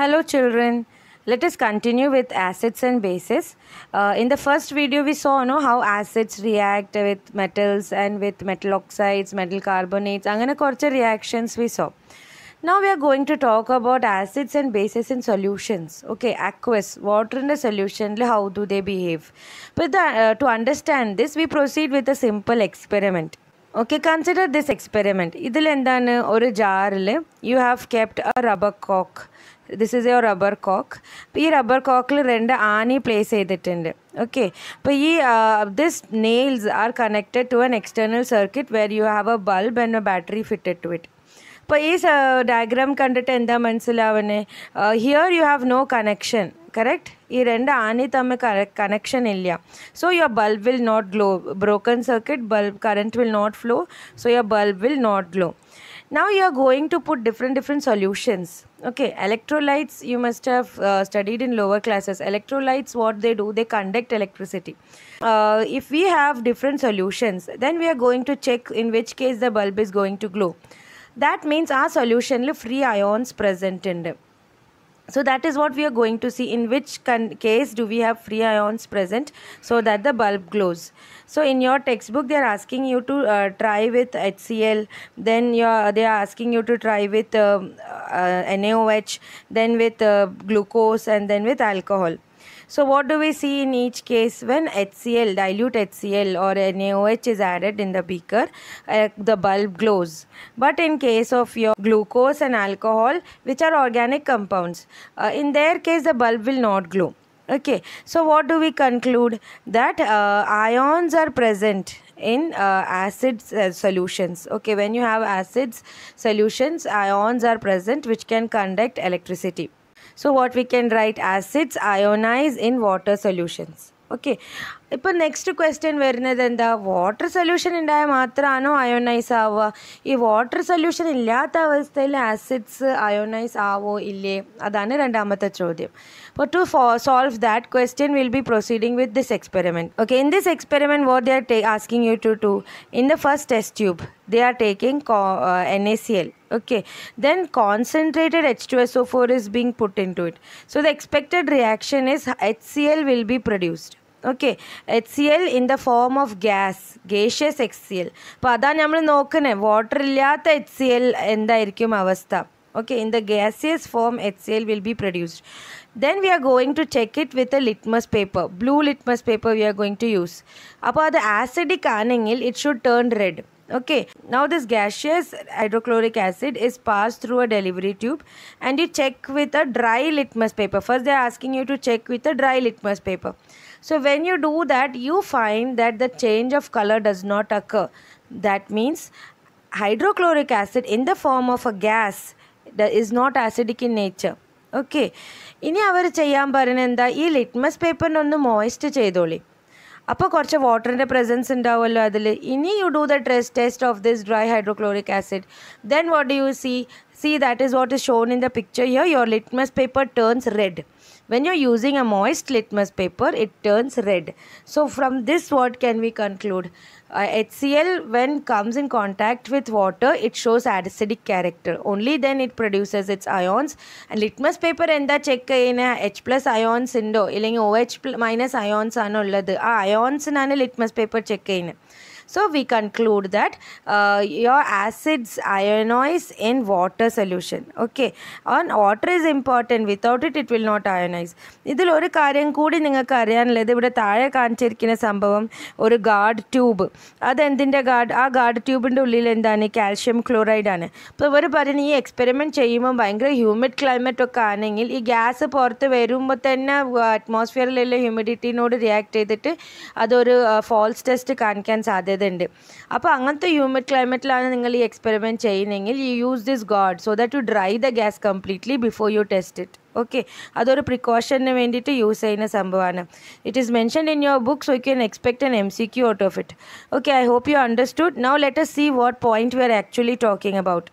Hello children. Let us continue with acids and bases. Uh, in the first video we saw know, how acids react with metals and with metal oxides, metal carbonates. Angana korcha reactions we saw. Now we are going to talk about acids and bases in solutions. Okay, aqueous, water in the solution, how do they behave? But the, uh, to understand this, we proceed with a simple experiment. Okay, consider this experiment. ഇതിലെന്താണ് ഒരു ജാറിൽ you have kept a rubber കോക്ക് this is your rubber cork ee rubber cock le rendu any place cheyittunde okay appo these nails are connected to an external circuit where you have a bulb and a battery fitted to it appo ee uh, diagram kandittu endha here you have no connection correct ee rendu aani thamme connection illa so your bulb will not glow broken circuit bulb current will not flow so your bulb will not glow now you are going to put different different solutions Okay, electrolytes you must have uh, studied in lower classes. Electrolytes, what they do, they conduct electricity. Uh, if we have different solutions, then we are going to check in which case the bulb is going to glow. That means our solution free ions present in them so that is what we are going to see in which case do we have free ions present so that the bulb glows so in your textbook they are asking you to uh, try with HCl then they are asking you to try with um, uh, uh, NaOH then with uh, glucose and then with alcohol so what do we see in each case when HCl, dilute HCl or NaOH is added in the beaker, uh, the bulb glows. But in case of your glucose and alcohol, which are organic compounds, uh, in their case the bulb will not glow. Okay, so what do we conclude? That uh, ions are present in uh, acid uh, solutions okay when you have acids solutions ions are present which can conduct electricity so what we can write acids ionize in water solutions. Okay. ഇപ്പം next question വരുന്നത് എന്താ water solution ഉണ്ടായാൽ മാത്രമാണോ ionise ആവുക ഈ water solution ഇല്ലാത്ത അവസ്ഥയിൽ acids ionise ആവോ ഇല്ലേ അതാണ് രണ്ടാമത്തെ ചോദ്യം അപ്പോൾ to solve that question will be proceeding with this experiment okay in this experiment what they are they asking you to to in the first test tube they are taking uh, NaCl. Okay, then concentrated H2SO4 is being put into it. So the expected reaction is HCl will be produced okay hcl in the form of gas gaseous hcl appo adha nammal nokkune water illatha hcl enda irikkum avastha okay in the gaseous form hcl will be produced then we are going to check it with a litmus paper blue litmus paper we are going to use appo the acidic anengil it should turn red okay now this gaseous hydrochloric acid is passed through a delivery tube and you check with a dry litmus paper first they are asking you to check with a dry litmus paper so when you do that, you find that the change of color does not occur. That means hydrochloric acid in the form of a gas is not acidic in nature. Okay ഇനി അവർ ചെയ്യാൻ പറയുന്നത് എന്താ ഈ litmus പേപ്പറിനൊന്ന് moist ചെയ്തോളി അപ്പോൾ കുറച്ച് വാട്ടറിൻ്റെ presence ഉണ്ടാവുമല്ലോ അതിൽ ഇനി you do the dress test of this dry hydrochloric acid then what do you see see that is what is shown in the picture here your litmus paper turns red when you're using a moist litmus paper, it turns red. So from this what can we conclude? Uh, HCl when comes in contact with water, it shows acidic character. Only then it produces its ions. And litmus paper എന്താ check H plus ions ions ഉണ്ടോ ഇല്ലെങ്കിൽ O ions minus ions ആണോ ions ആ അയോൺസിനാണ് litmus paper check ചെയ്യുന്നത് So we conclude that uh, your acids ionize in water solution. Okay. And water is important. Without it, it will not ionize. ഇതിൽ ഒരു കാര്യം കൂടി നിങ്ങൾക്ക് അറിയാനുള്ളത് ഇവിടെ താഴെ കാണിച്ചിരിക്കുന്ന സംഭവം ഒരു ഗാർഡ് ട്യൂബ് അതെന്തിൻ്റെ ഗാർഡ് ആ ഗാർഡ് ട്യൂബിൻ്റെ ഉള്ളിൽ എന്താണ് കാൽഷ്യം ക്ലോറൈഡാണ് അപ്പോൾ ഇവർ പറഞ്ഞ് ഈ എക്സ്പെരിമെൻറ്റ് ചെയ്യുമ്പോൾ ഭയങ്കര ഹ്യൂമിഡ് ക്ലൈമറ്റ് ഒക്കെ ആണെങ്കിൽ ഈ ഗ്യാസ് പുറത്ത് വരുമ്പോൾ തന്നെ അറ്റ്മോസ്ഫിയറിലുള്ള ഹ്യൂമിഡിറ്റിനോട് റിയാക്ട് ചെയ്തിട്ട് അതൊരു ഫോൾസ് ടെസ്റ്റ് കാണിക്കാൻ സാധ്യത പറയുന്നുണ്ട് അപ്പോൾ അങ്ങനത്തെ ഹ്യൂമിഡ് ക്ലൈമറ്റിലാണ് നിങ്ങൾ ഈ എക്സ്പെരിമെൻറ്റ് ചെയ്യുന്നതെങ്കിൽ you use this guard so that you dry the gas completely before you test it okay അതൊരു പ്രിക്കോഷന് വേണ്ടിയിട്ട് യൂസ് ചെയ്യുന്ന സംഭവമാണ് it is mention in your book so you can expect N M C Q out of it okay I hope you understood now let us see what point we are actually talking about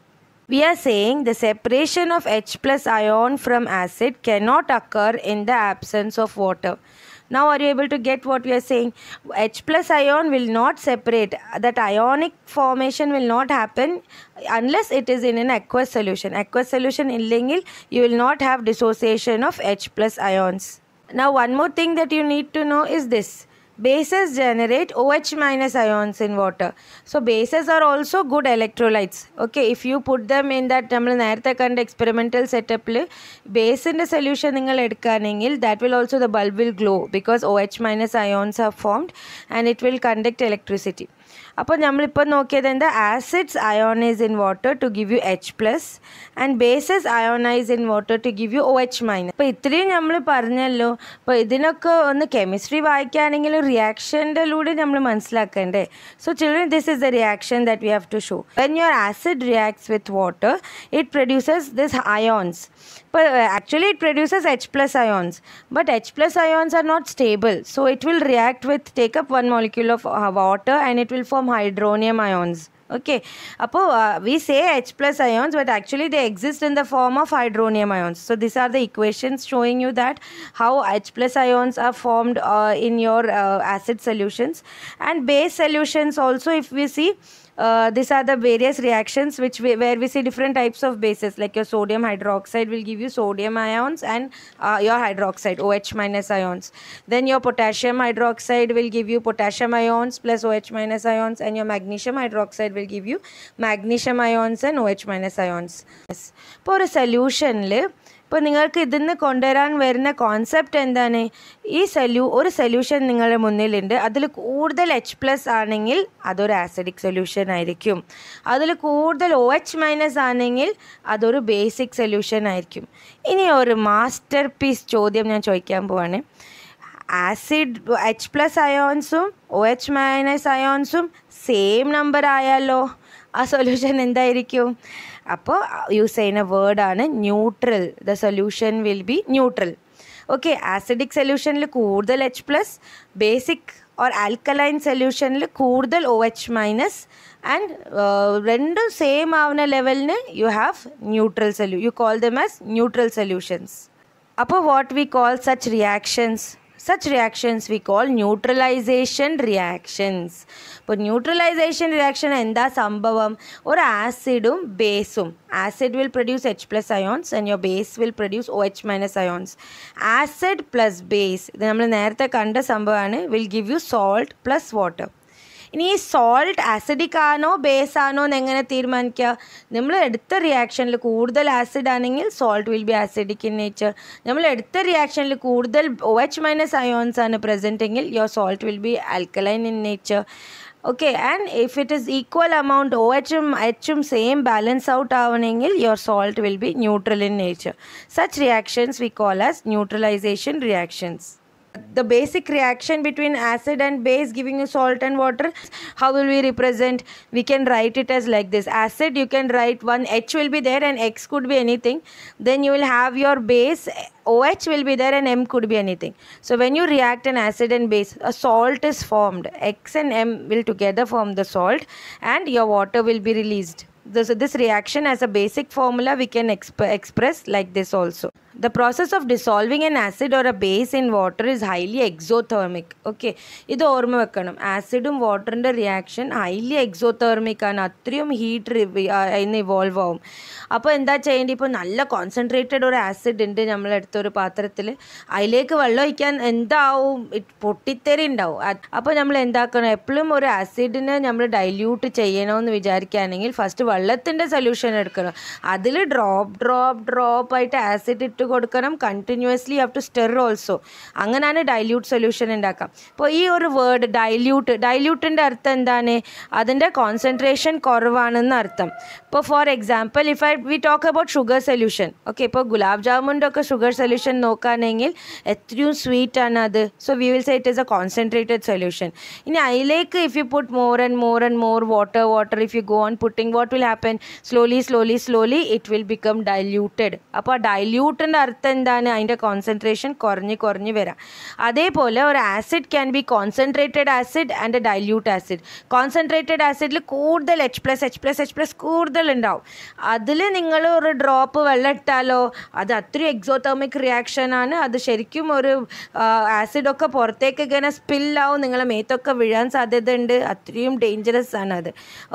we are saying the separation of H plus ion from acid cannot occur in the absence of water. Now are you able to get what we are saying? H plus ion will not separate. That ionic formation will not happen unless it is in an aqueous solution. Aqueous solution in Lingil, you will not have dissociation of H plus ions. Now one more thing that you need to know is this. Bases generate OH minus ions in water. So bases are also good electrolytes. Okay, if you put them in that നമ്മൾ നേരത്തെ കണ്ട experimental സെറ്റപ്പിൽ ബേസിൻ്റെ solution നിങ്ങൾ എടുക്കുകയാണെങ്കിൽ that will also the bulb will glow because O H minus ions are formed and it will conduct electricity അപ്പോൾ നമ്മളിപ്പോൾ നോക്കിയത് എന്താ acids ionise in water to give you H plus and bases ionise in water to give you O H minus അപ്പോൾ ഇത്രയും നമ്മൾ പറഞ്ഞല്ലോ അപ്പോൾ ഇതിനൊക്കെ ഒന്ന് കെമിസ്ട്രി വായിക്കുകയാണെങ്കിലും റിയാക്ഷൻ്റെലൂടെ നമ്മൾ മനസ്സിലാക്കണ്ടേ so children this is the reaction that we have to show when your acid reacts with water it produces this ions Uh, actually it produces H plus ions but H plus ions are not stable so it will react with take up one molecule of uh, water and it will form hydronium ions okay appo uh, we say h plus ions but actually they exist in the form of hydronium ions so these are the equations showing you that how h plus ions are formed uh, in your uh, acid solutions and base solutions also if we see uh, these are the various reactions which we, where we see different types of bases like your sodium hydroxide will give you sodium ions and uh, your hydroxide OH minus ions then your potassium hydroxide will give you potassium ions plus OH minus ions and your magnesium hydroxide will give you magnesium ions and OH minus ions yes. for a solution അപ്പോൾ നിങ്ങൾക്ക് ഇതിൽ നിന്ന് കൊണ്ടുവരാൻ വരുന്ന concept എന്താണ് ഈ സൊല്യൂ ഒരു solution നിങ്ങളുടെ മുന്നിലുണ്ട് അതിൽ കൂടുതൽ എച്ച് പ്ലസ് ആണെങ്കിൽ അതൊരു ആസിഡിക് സൊല്യൂഷൻ ആയിരിക്കും അതിൽ കൂടുതൽ ഒ എച്ച് മൈനസ് ആണെങ്കിൽ അതൊരു ബേസിക് സൊല്യൂഷൻ ആയിരിക്കും ഇനി ഒരു മാസ്റ്റർ പീസ് ചോദ്യം ഞാൻ ചോദിക്കാൻ പോവാണ് ആസിഡ് എച്ച് പ്ലസ് അയോൺസും ഒ എച്ച് മൈനസ് അയോൺസും സെയിം നമ്പർ ആയാലോ ആ സൊല്യൂഷൻ എന്തായിരിക്കും അപ്പോൾ യൂസ് ചെയ്യുന്ന വേർഡാണ് neutral the solution will be neutral okay acidic സൊല്യൂഷനിൽ കൂടുതൽ H plus basic or alkaline സൊല്യൂഷനിൽ കൂടുതൽ ഒ എച്ച് മൈനസ് ആൻഡ് രണ്ടും സെയിം ആവുന്ന ലെവലിന് you have neutral solution you call them as neutral solutions അപ്പോൾ what we call such reactions such reactions we call neutralisation reactions ഇപ്പോൾ neutralisation reaction എന്താ സംഭവം ഒരു ആസിഡും ബേസും acid will produce H plus ions and your base will produce O H minus ions acid plus base ഇത് നമ്മൾ നേരത്തെ കണ്ട സംഭവമാണ് will give you salt plus water ഇനി ഈ സോൾട്ട് ആസിഡിക് ആണോ ബേസ് ആണോ എന്ന് എങ്ങനെ തീരുമാനിക്കുക നമ്മൾ എടുത്ത റിയാക്ഷനിൽ കൂടുതൽ ആസിഡ് ആണെങ്കിൽ salt will be acidic in nature നമ്മൾ എടുത്ത റിയാക്ഷനിൽ കൂടുതൽ ഒ എച്ച് മൈനസ് അയോൺസ് ആണ് പ്രസൻറ്റ് എങ്കിൽ your salt will be alkaline in nature okay and if it is equal amount O എച്ചും എച്ചും സെയിം ബാലൻസ് ഔട്ട് ആവണമെങ്കിൽ your salt will be neutral in nature such reactions we call as neutralisation reactions the basic reaction between acid and base giving you salt and water how will we represent we can write it as like this acid you can write one h will be there and x could be anything then you will have your base oh will be there and m could be anything so when you react an acid and base a salt is formed x and m will together form the salt and your water will be released So this reaction as a basic formula we can exp express like this also The process of dissolving an acid or a base in water is highly exothermic. Okay, ഇത് ഓർമ്മ വെക്കണം ആസിഡും വാട്ടറിൻ്റെ reaction highly exothermic ആണ് അത്രയും heat അതിന് evolve ആവും അപ്പോൾ എന്താ ചെയ്യേണ്ടത് ഇപ്പോൾ നല്ല കോൺസെൻട്രേറ്റഡ് ഒരു ആസിഡ് ഉണ്ട് നമ്മളെടുത്ത ഒരു പാത്രത്തിൽ അതിലേക്ക് വെള്ളം ഒഴിക്കാൻ എന്താവും പൊട്ടിത്തെറി ഉണ്ടാവും അപ്പോൾ നമ്മൾ എന്താക്കണം എപ്പോഴും ഒരു ആസിഡിനെ നമ്മൾ ഡൈല്യൂട്ട് ചെയ്യണമെന്ന് വിചാരിക്കുകയാണെങ്കിൽ ഫസ്റ്റ് വെള്ളത്തിൻ്റെ സൊല്യൂഷൻ എടുക്കണം അതിൽ ഡ്രോപ്പ് ഡ്രോപ്പ് ഡ്രോപ്പ് ആയിട്ട് ആസിഡ് ഇട്ട് കൊടുക്കണം continuously have to stir also അങ്ങനെയാണ് ഡൈല്യൂട്ട് സൊല്യൂഷൻ ഉണ്ടാക്കാം അപ്പോൾ ഈ ഒരു വേർഡ് ഡൈല്യൂട്ട് ഡൈല്യൂട്ടിൻ്റെ അർത്ഥം എന്താണ് അതിൻ്റെ കോൺസെൻട്രേഷൻ കുറവാണെന്ന് അർത്ഥം ഇപ്പോൾ for example if I we talk about sugar solution okay ഇപ്പോൾ ഗുലാബ് ജാമുൻ്റെ ഒക്കെ ഷുഗർ സൊല്യൂഷൻ നോക്കുകയാണെങ്കിൽ എത്രയും സ്വീറ്റ് ആണ് അത് so we will say it is a concentrated solution ഇനി അതിലേക്ക് if you put more and more and more water water if you go on putting what will happen slowly slowly slowly it will become diluted അപ്പോൾ ആ ഡൈല്യൂട്ടിൻ്റെ കൊണ്ട് അർത്ഥം എന്താണ് അതിൻ്റെ concentration കുറഞ്ഞ് കുറഞ്ഞ് വരാം അതേപോലെ ഒരു acid can be concentrated acid and dilute acid concentrated ആസിഡിൽ കൂടുതൽ H plus H plus H plus കൂടുതൽ ഉണ്ടാവും അതിൽ നിങ്ങൾ ഒരു ഡ്രോപ്പ് വെള്ളം ഇട്ടാലോ അത് അത്രയും റിയാക്ഷൻ റിയാക്ഷനാണ് അത് ശരിക്കും ഒരു ആസിഡൊക്കെ പുറത്തേക്ക് ഇങ്ങനെ സ്പില്ലാവും നിങ്ങളെ മേത്തൊക്കെ വീഴാൻ സാധ്യതയുണ്ട് അത്രയും ഡേഞ്ചറസ് ആണ് അത്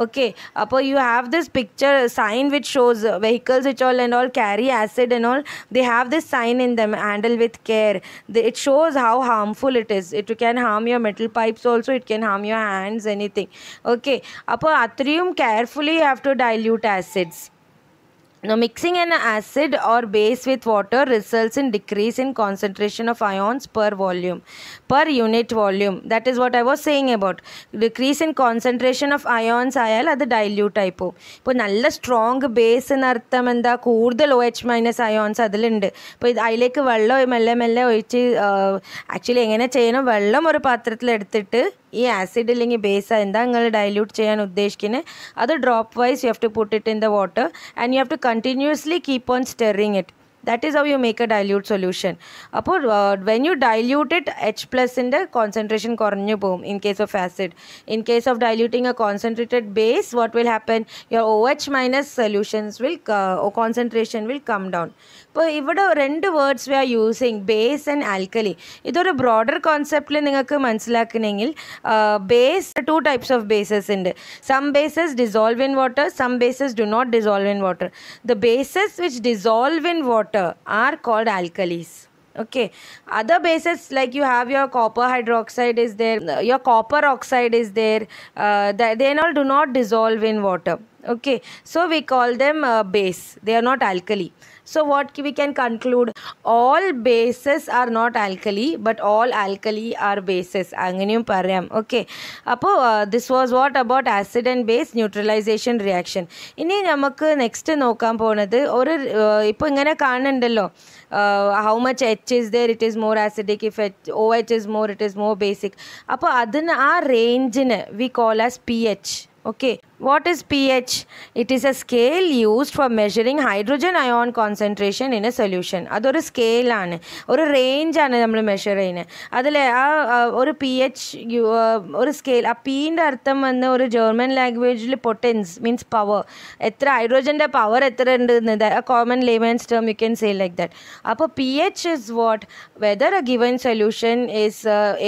ഓക്കെ അപ്പോൾ you have this picture sign which shows vehicles which all and all carry acid and all the they have this sign in them handle with care it shows how harmful it is it can harm your metal pipes also it can harm your hands anything okay upper atrium carefully you have to dilute acids now mixing an acid or base with water results in decrease in concentration of ions per volume per unit volume that is what i was saying about decrease in concentration of ions ആയാൽ അത് dilute ആയിപ്പോൾ ഇപ്പോൾ നല്ല strong base എന്നർത്ഥം എന്താ കൂടുതൽ O H minus ions അതിലുണ്ട് അപ്പോൾ ഇത് അതിലേക്ക് വെള്ളം മെല്ലെ മെല്ലെ ഒഴിച്ച് ആക്ച്വലി എങ്ങനെ ചെയ്യണം വെള്ളം ഒരു പാത്രത്തിൽ എടുത്തിട്ട് ഈ ആസിഡ് അല്ലെങ്കിൽ ബേസ് എന്താ നിങ്ങൾ ഡൈല്യൂട്ട് ചെയ്യാൻ ഉദ്ദേശിക്കുന്നത് അത് dropwise you have to put it in the water and you have to continuously keep on stirring it That is how you make a dilute solution. Upper, uh, when you dilute it, H plus in the concentration cornu boom in case of acid. In case of diluting a concentrated base, what will happen? Your OH minus solutions will, uh, or concentration will come down. ഇപ്പോൾ ഇവിടെ രണ്ട് words we are using base and alkali ഇതൊരു broader കോൺസെപ്റ്റിൽ നിങ്ങൾക്ക് മനസ്സിലാക്കണമെങ്കിൽ base two types of bases ഉണ്ട് some bases dissolve in water some bases do not dissolve in water the bases which dissolve in water are called alkalis okay other bases like you have your copper hydroxide is there your copper oxide is there uh, they, they all do not dissolve in water okay so we call them uh, base they are not alkali so what we can conclude all bases are not alkali but all alkali are bases anganium parayam okay appo uh, this was what about acid and base neutralization reaction ini namakku next nokkan ponathu oru uh, ipo ingane kaanundallo how much h is there it is more acidic if h, oh is more it is more basic appo adina range ne we call as ph okay What is pH? It is a scale used for measuring hydrogen ion concentration in a solution. അതൊരു സ്കെയിലാണ് ഒരു റേഞ്ചാണ് നമ്മൾ measure ചെയ്യുന്നത് അതിൽ ആ ഒരു P H ഒരു scale ആ പീൻ്റെ അർത്ഥം വന്ന് ഒരു ജർമ്മൻ ലാംഗ്വേജിൽ പൊട്ടൻസ് മീൻസ് പവർ എത്ര ഹൈഡ്രോജൻ്റെ പവർ എത്ര ഉണ്ട് എന്നത് ആ common layman's term you can say like that അപ്പോൾ P H is what whether a given solution is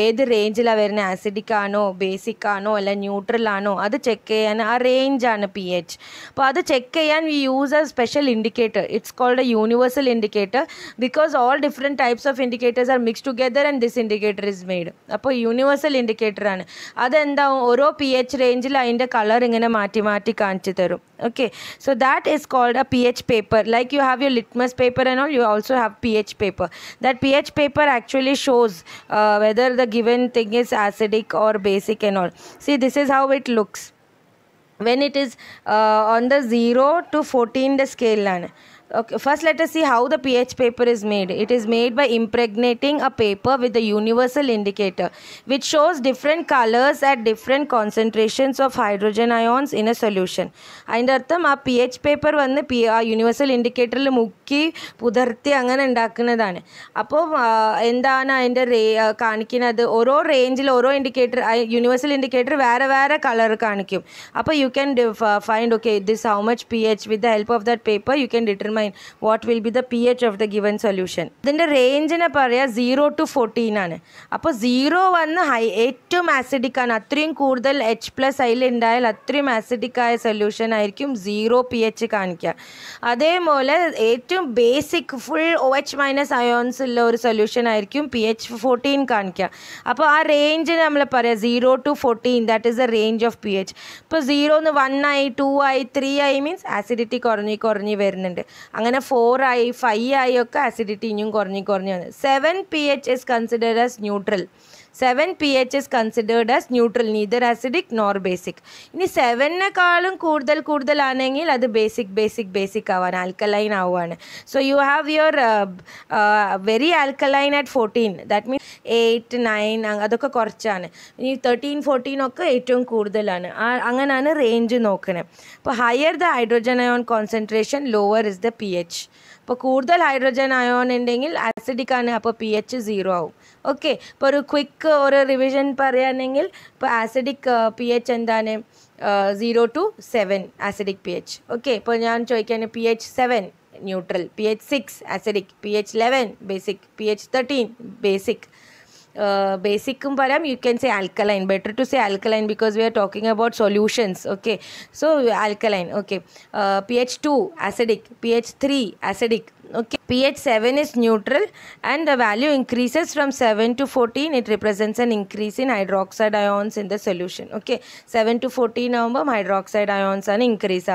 ഏത് റേഞ്ചിലാണ് വരുന്നത് ആസിഡിക് ആണോ ബേസിക് ആണോ അല്ല ന്യൂട്രൽ ആണോ അത് ചെക്ക് ചെയ്യാൻ ആ range and pH. But the check and we use a special indicator. It's called a universal indicator because all different types of indicators are mixed together and this indicator is made. Appo universal indicator and other the oro pH range la in the coloring in a mathematic Okay, so that is called a pH paper. Like you have your litmus paper and all, you also have pH paper. That pH paper actually shows uh, whether the given thing is acidic or basic and all. See, this is how it looks when it is uh, on the 0 to 14 the scale line first let us see how the ph paper is made it is made by impregnating a paper with a universal indicator which shows different colors at different concentrations of hydrogen ions in a solution ainda artham a ph paper vanna a universal indicator il mukki pudarthi angana undakunadana appo endana ainda kaanikinadu oro range il oro indicator universal indicator vera vera color kaanikum appo you can find okay this how much ph with the help of that paper you can determine determine what will be the P H of the given solution ഇതിൻ്റെ റേഞ്ചിനെ പറയുക zero to fourteen ആണ് അപ്പോൾ zero വന്ന് high ഏറ്റവും acidic ആണ് അത്രയും കൂടുതൽ എച്ച് പ്ലസ് ഐയിൽ ഉണ്ടായാൽ അത്രയും ആസിഡിക് ആയ സൊല്യൂഷൻ ആയിരിക്കും സീറോ പി എച്ച് കാണിക്കുക അതേപോലെ ഏറ്റവും basic full O H minus ions ഉള്ള ഒരു സൊല്യൂഷൻ ആയിരിക്കും പി എച്ച് ഫോർട്ടീൻ കാണിക്കുക അപ്പോൾ ആ റേഞ്ചിന് നമ്മൾ പറയാം zero to fourteen that is a range of P H ഇപ്പോൾ സീറോ എന്ന് വൺ ആയി ടു ആയി ത്രീ ആയി മീൻസ് ആസിഡിറ്റി കുറഞ്ഞ് കുറഞ്ഞ് വരുന്നുണ്ട് അങ്ങനെ ഫോറായി ഫൈവ് ആയി ഒക്കെ ആസിഡിറ്റി ഇനിയും കുറഞ്ഞ് കുറഞ്ഞ് വന്നു seven P H is consider as neutral seven P H is considered as neutral neither acidic nor basic ഇനി സെവനേക്കാളും കൂടുതൽ കൂടുതലാണെങ്കിൽ അത് ബേസിക് ബേസിക് ബേസിക് ആവാൻ ആൽക്കലൈൻ ആവുകയാണ് so you have your very alkaline at fourteen that means eight nine അതൊക്കെ കുറച്ചാണ് ഇനി തേർട്ടീൻ ഫോർട്ടീൻ ഒക്കെ ഏറ്റവും കൂടുതലാണ് അങ്ങനെയാണ് റേഞ്ച് നോക്കുന്നത് അപ്പോൾ higher the hydrogen ion concentration lower is the P H അപ്പോൾ കൂടുതൽ ഹൈഡ്രജൻ അയോൺ ഉണ്ടെങ്കിൽ ആസിഡിക് ആണ് അപ്പോൾ പി എച്ച് സീറോ ആവും ഓക്കെ ഇപ്പോൾ ഒരു ക്വിക്ക് ഒരു റിവിഷൻ പറയുകയാണെങ്കിൽ ഇപ്പോൾ ആസിഡിക് പി എച്ച് എന്താണ് zero to seven acidic P H okay ഇപ്പോൾ ഞാൻ ചോദിക്കാൻ P H seven neutral P H six acidic P H eleven basic P H thirteen basic uh, basicum you can say alkaline better to say alkaline because we are talking about solutions okay so alkaline okay uh, ph 2 acidic ph 3 acidic okay ph 7 is neutral and the value increases from 7 to 14 it represents an increase in hydroxide ions in the solution okay 7 to 14 number hydroxide ions are increase.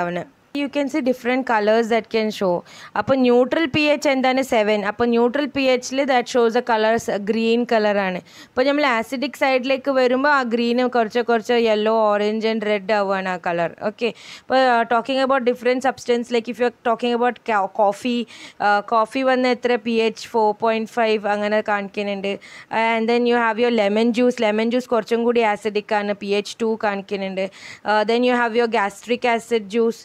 You can see different colours that can show അപ്പോൾ neutral P H എന്താണ് seven അപ്പോൾ neutral P എച്ചിൽ that shows a colours green കളറാണ് ഇപ്പോൾ നമ്മൾ acidic സൈഡിലേക്ക് വരുമ്പോൾ ആ ഗ്രീന് കുറച്ച് കുറച്ച് യെല്ലോ ഓറഞ്ച് ആൻഡ് റെഡ് ആവുകയാണ് ആ കളർ ഓക്കെ ഇപ്പോൾ talking about different substance like if you talking about coffee coffee വന്ന് എത്ര P H four point five അങ്ങനെ കാണിക്കുന്നുണ്ട് and then you have your lemon juice lemon juice കുറച്ചും കൂടി acidic ആണ് പി എച്ച് ടു കാണിക്കുന്നുണ്ട് then you have your gastric acid juice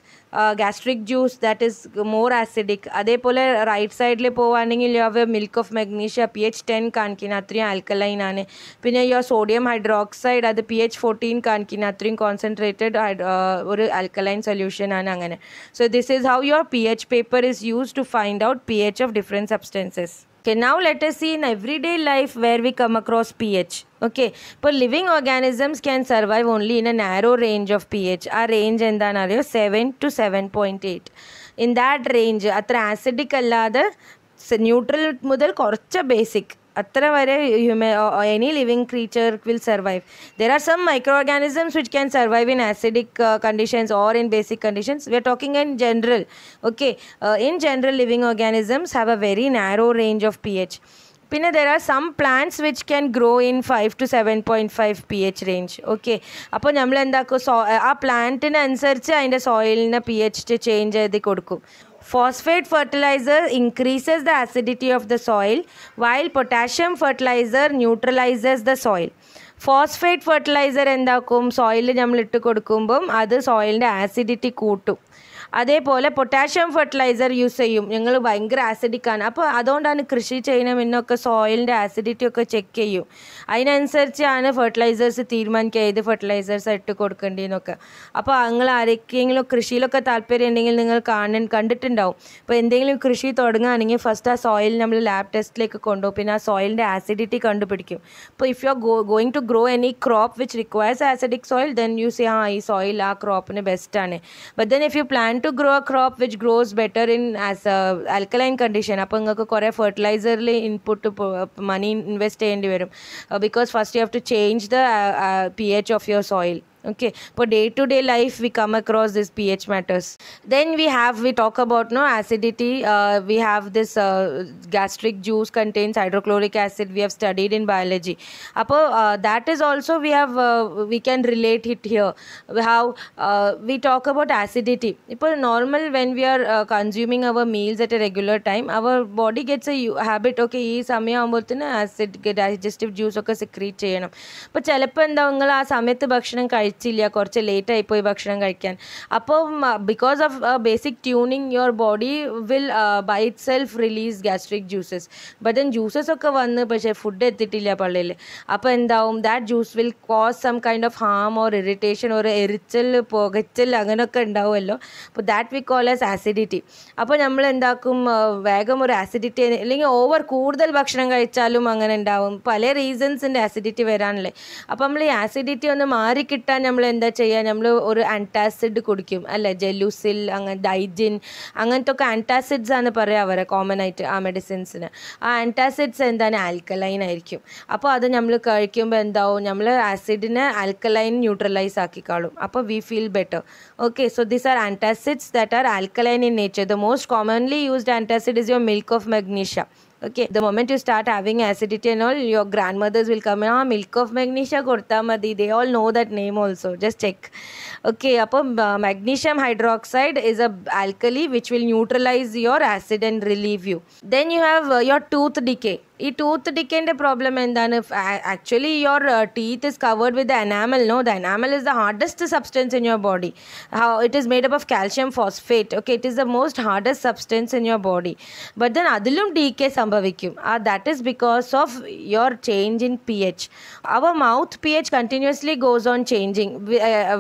gastric juice that is more acidic അതേപോലെ right സൈഡിൽ പോവുകയാണെങ്കിൽ you have a milk of magnesia P H ten കാണിക്കുന്ന അത്രയും alkaline ആണ് പിന്നെ യു സോഡിയം ഹൈഡ്രോക്സൈഡ് അത് പി എച്ച് ഫോർട്ടീൻ കാണിക്കുന്ന അത്രയും കോൺസെൻട്രേറ്റഡ് ഒരു ആൽക്കലൈൻ സൊല്യൂഷൻ ആണ് അങ്ങനെ so this is how your P H paper is use to find out P H of different substances Okay, now let us see in everyday life where we come across pH. Okay, but living organisms can survive only in a narrow range of pH. Our range in the seven 7 to 7.8. In that range, atra acidic, acidic അല്ലാതെ neutral മുതൽ കുറച്ച് basic അത്ര വരെ any living creature will survive. There are some microorganisms which can survive in acidic uh, conditions or in basic conditions. We are talking in general. Okay, uh, in general, living organisms have a very narrow range of pH. പിന്നെ there are some plants which can grow in five to seven point five P H range okay അപ്പോൾ നമ്മൾ എന്താക്കും so ആ പ്ലാന്റിനനുസരിച്ച് അതിൻ്റെ സോയിലിന് P H change ചെയ്ത് കൊടുക്കും Phosphate fertilizer increases the acidity of the soil while potassium fertilizer neutralizes the soil. Phosphate fertiliser എന്താക്കും സോയിലിൽ നമ്മൾ ഇട്ട് കൊടുക്കുമ്പം അത് സോയിലിൻ്റെ ആസിഡിറ്റി കൂട്ടും അതേപോലെ പൊട്ടാഷ്യം ഫെർട്ടിലൈസർ യൂസ് ചെയ്യും ഞങ്ങൾ ഭയങ്കര ആസിഡിക്കാണ് അപ്പോൾ അതുകൊണ്ടാണ് കൃഷി ചെയ്യണമെന്നൊക്കെ സോയിലിൻ്റെ ആസിഡിറ്റി ഒക്കെ ചെക്ക് ചെയ്യും അതിനനുസരിച്ചാണ് ഫെർട്ടിലൈസേഴ്സ് തീരുമാനിക്കുക ഏത് ഫെർട്ടിലൈസേഴ്സ് ഇട്ട് കൊടുക്കേണ്ടതെന്നൊക്കെ അപ്പോൾ നിങ്ങൾ ആരൊക്കെയെങ്കിലും കൃഷിയിലൊക്കെ താല്പര്യം ഉണ്ടെങ്കിൽ നിങ്ങൾ കാണാൻ കണ്ടിട്ടുണ്ടാവും അപ്പോൾ എന്തെങ്കിലും കൃഷി തുടങ്ങുകയാണെങ്കിൽ ഫസ്റ്റ് ആ സോയിൽ നമ്മൾ ലാബ് ടെസ്റ്റിലേക്ക് കൊണ്ടുപോകും പിന്നെ ആ സോയിലിൻ്റെ ആസിഡിറ്റി കണ്ടുപിടിക്കും അപ്പോൾ if you are go going to grow any crop which requires acidic soil then you see ആ ഈ സോയിൽ ആ ക്രോപ്പിന് ബെസ്റ്റാണ് but then if you plan to grow a crop which grows better in as alkaline condition അപ്പോൾ നിങ്ങൾക്ക് കുറേ ഫെർട്ടിലൈസറിൽ input മണി invest ചെയ്യേണ്ടി വരും because first you have to change the uh, uh, pH of your soil okay for day to day life we come across this ph matters then we have we talk about no acidity uh, we have this uh, gastric juice contains hydrochloric acid we have studied in biology Appo, uh, that is also we have uh, we can relate it here how uh, we talk about acidity Appo, normal when we are uh, consuming our meals at a regular time our body gets a habit okay a സമയം ആകുമ്പോഴത്തേന് ആസിഡ് digestive ജ്യൂസൊക്കെ secrete ചെയ്യണം അപ്പോൾ ചിലപ്പോൾ എന്താ നിങ്ങൾ ആ സമയത്ത് ഭക്ഷണം കഴിച്ചു കഴിച്ചില്ല കുറച്ച് ലേറ്റ് പോയി ഭക്ഷണം കഴിക്കാൻ അപ്പോൾ because of basic tuning your body will by itself release gastric juices but then juices ഒക്കെ വന്ന് പക്ഷേ ഫുഡ് എത്തിയിട്ടില്ല പള്ളിയിൽ അപ്പോൾ എന്താവും that juice will cause some kind of harm or irritation or എരിച്ചൽ പുകച്ചൽ അങ്ങനെയൊക്കെ ഉണ്ടാവുമല്ലോ അപ്പോൾ that we call as acidity അപ്പോൾ നമ്മൾ എന്താക്കും വേഗം ഒരു ആസിഡിറ്റി അല്ലെങ്കിൽ ഓവർ കൂടുതൽ ഭക്ഷണം കഴിച്ചാലും അങ്ങനെ ഉണ്ടാവും പല റീസൺസിൻ്റെ ആസിഡിറ്റി വരാനല്ലേ അപ്പോൾ നമ്മൾ ഈ ആസിഡിറ്റി ഒന്ന് മാറിക്കിട്ടാൻ നമ്മൾ എന്താ ചെയ്യുക നമ്മൾ ഒരു ആൻറ്റാസിഡ് കുടിക്കും അല്ലേ ജെല്ലുസിൽ അങ്ങനെ ഡൈജിൻ അങ്ങനത്തെ ഒക്കെ ആൻറ്റാസിഡ്സ് ആണ് പറയുക അവരെ കോമൺ ആയിട്ട് ആ മെഡിസിൻസിന് ആ ആൻറ്റാസിഡ്സ് എന്താണ് ആൽക്കലൈൻ ആയിരിക്കും അപ്പോൾ അത് നമ്മൾ കഴിക്കുമ്പോൾ എന്താവും നമ്മൾ ആസിഡിനെ ആൽക്കലൈൻ ന്യൂട്രലൈസ് ആക്കിക്കാളും അപ്പോൾ we feel better okay so these are antacids that are alkaline in nature the most commonly used antacid is your milk of magnesia okay the moment you start having acidity and all your grandmothers will come ah milk of magnesia gortamadi they all know that name also just check okay upper uh, magnesium hydroxide is a alkali which will neutralize your acid and relieve you then you have uh, your tooth decay ഈ tooth ഡിക്കേൻ്റെ problem എന്താണ് actually your teeth is covered with the enamel no the enamel is the hardest substance in your body it is made up of calcium phosphate okay it is the most hardest substance in your body but then അതിലും decay സംഭവിക്കും ആ that is because of your change in P H our mouth P H continuously goes on changing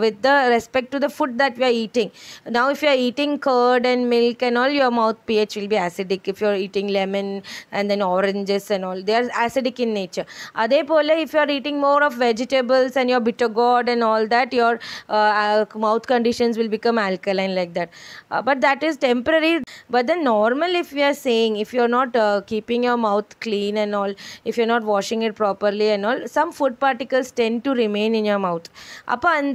with the respect to the food that we are eating now if you are eating curd and milk and all your mouth P H will be acidic if you are eating lemon and then oranges and all they are acidic in nature அதே போல் if you are eating more of vegetables and your bitter gourd and all that your uh, mouth conditions will become alkaline like that uh, but that is temporary but then normal if we are saying if you are not uh, keeping your mouth clean and all if you are not washing it properly and all some food particles tend to remain in your mouth அப்போ அந்த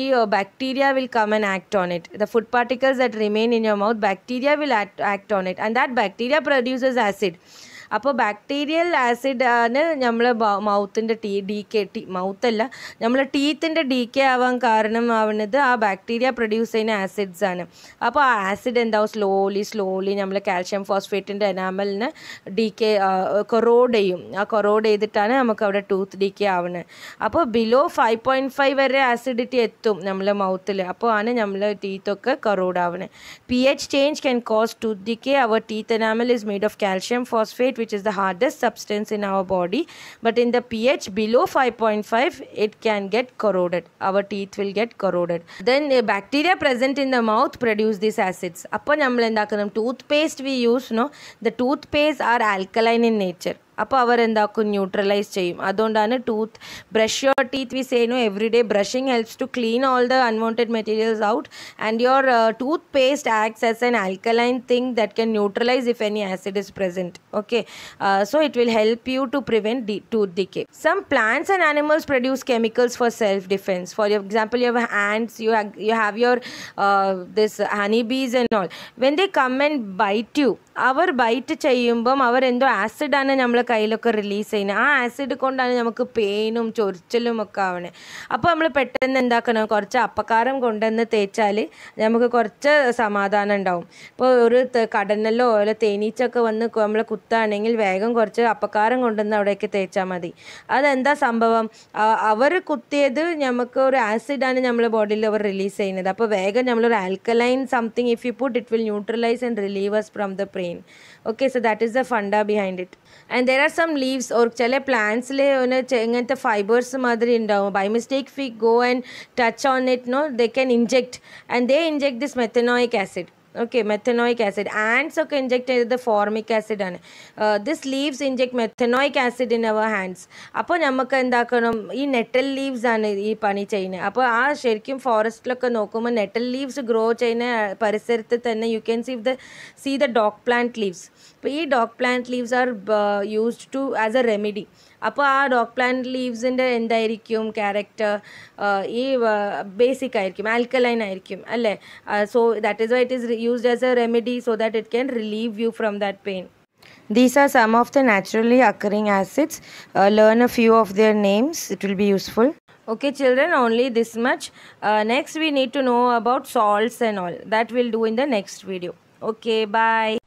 ஈ bacteria will come and act on it the food particles that remain in your mouth bacteria will act, act on it and that bacteria produces acid അപ്പോൾ bacterial ആസിഡാണ് നമ്മൾ മൗത്തിൻ്റെ ടീ decay ടീ മൗത്തല്ല നമ്മൾ ടീത്തിൻ്റെ ഡി കെ ആവാൻ കാരണം ആ ബാക്ടീരിയ പ്രൊഡ്യൂസ് ചെയ്യുന്ന ആസിഡ്സ് ആണ് അപ്പോൾ ആ ആസിഡ് എന്താവും സ്ലോലി സ്ലോലി നമ്മൾ കാൽഷ്യം ഫോസ്ഫേറ്റിൻ്റെ എനാമലിന് ഡി കെ കൊറോഡ് ചെയ്യും ആ കൊറോഡ് ചെയ്തിട്ടാണ് നമുക്ക് അവിടെ ടൂത്ത് ഡി കെ ആവുന്നത് അപ്പോൾ ബിലോ ഫൈവ് പോയിൻറ്റ് ഫൈവ് വരെ ആസിഡിറ്റി എത്തും നമ്മളെ മൗത്തിൽ അപ്പോൾ ആണ് നമ്മൾ ടീത്തൊക്കെ കൊറോഡ് ആവുന്നത് P H change can cause tooth decay our teeth enamel is made of calcium phosphate which is the hardest substance in our body but in the pH below 5.5 it can get corroded our teeth will get corroded then a bacteria present in the mouth produce these acids Upon നമ്മൾ എന്താക്കണം toothpaste we use, no, the toothpaste are alkaline in nature. അപ്പോൾ അവരെന്താക്കും neutralise ചെയ്യും അതുകൊണ്ടാണ് tooth brush your teeth we say no every day brushing helps to clean all the unwanted materials out and your toothpaste acts as an alkaline thing that can neutralise if any acid is present okay so it will help you to prevent the tooth decay some plants and animals produce chemicals for self defence for example you have ants you you have your this honey Bs and all when they come and bite you അവർ bite ചെയ്യുമ്പം അവരെന്തോ ആസിഡാണ് നമ്മൾ കയ്യിലൊക്കെ release ചെയ്യുന്നത് ആ acid കൊണ്ടാണ് നമുക്ക് പെയിനും ചൊറിച്ചിലും ഒക്കെ ആവണേ അപ്പോൾ നമ്മൾ പെട്ടെന്ന് എന്താക്കണം കുറച്ച് അപ്പക്കാരം കൊണ്ടുവന്ന് തേച്ചാൽ നമുക്ക് കുറച്ച് സമാധാനം ഉണ്ടാവും ഇപ്പോൾ ഒരു കടന്നലോ അല്ല തേനീച്ചൊക്കെ വന്ന് നമ്മളെ കുത്താണെങ്കിൽ വേഗം കുറച്ച് അപ്പക്കാരം കൊണ്ടുവന്ന് അവിടേക്ക് തേച്ചാൽ മതി അതെന്താ സംഭവം അവർ കുത്തിയത് നമുക്ക് ഒരു ആസിഡാണ് നമ്മളെ ബോഡിയിൽ അവർ റിലീസ് ചെയ്യുന്നത് അപ്പോൾ വേഗം നമ്മളൊരു alkaline something if you put it will neutralise and relieves from the pain okay so that is the funda behind it and there there are some leaves or ചില പ്ലാന്റ്സിൽ ഇങ്ങനത്തെ ഫൈബേഴ്സ് മാതിരി ഉണ്ടാവും by mistake if go and touch on it no they can inject and they inject this methanoic acid okay methanoic acid ants ഒക്കെ inject ചെയ്തത് formic acid ആണ് this leaves inject methanoic acid in our hands അപ്പോൾ നമുക്ക് എന്താക്കണം ഈ natal leaves ആണ് ഈ പണി ചെയ്യുന്നത് അപ്പോൾ ആ ശരിക്കും ഫോറസ്റ്റിലൊക്കെ നോക്കുമ്പോൾ നെറ്റൽ ലീവ്സ് ഗ്രോ ചെയ്യുന്ന പരിസരത്ത് തന്നെ you can see the see the dog plant leaves അപ്പോൾ ഈ dog plant leaves are used to as a remedy അപ്പോൾ ആ ഡോഗ് പ്ലാന്റ് ലീവ്സിൻ്റെ എന്തായിരിക്കും ക്യാരക്ടർ uh, ഈ ബേസിക് uh, ആയിരിക്കും ആൽക്കലൈൻ ആയിരിക്കും അല്ലേ so that is why it is used as a remedy so that it can relieve you from that pain These are some of the naturally occurring acids. Uh, learn a few of their names, it will be useful. Okay, children, only this much. next, we need to know about salts and all. That we'll do in the next video. Okay, bye.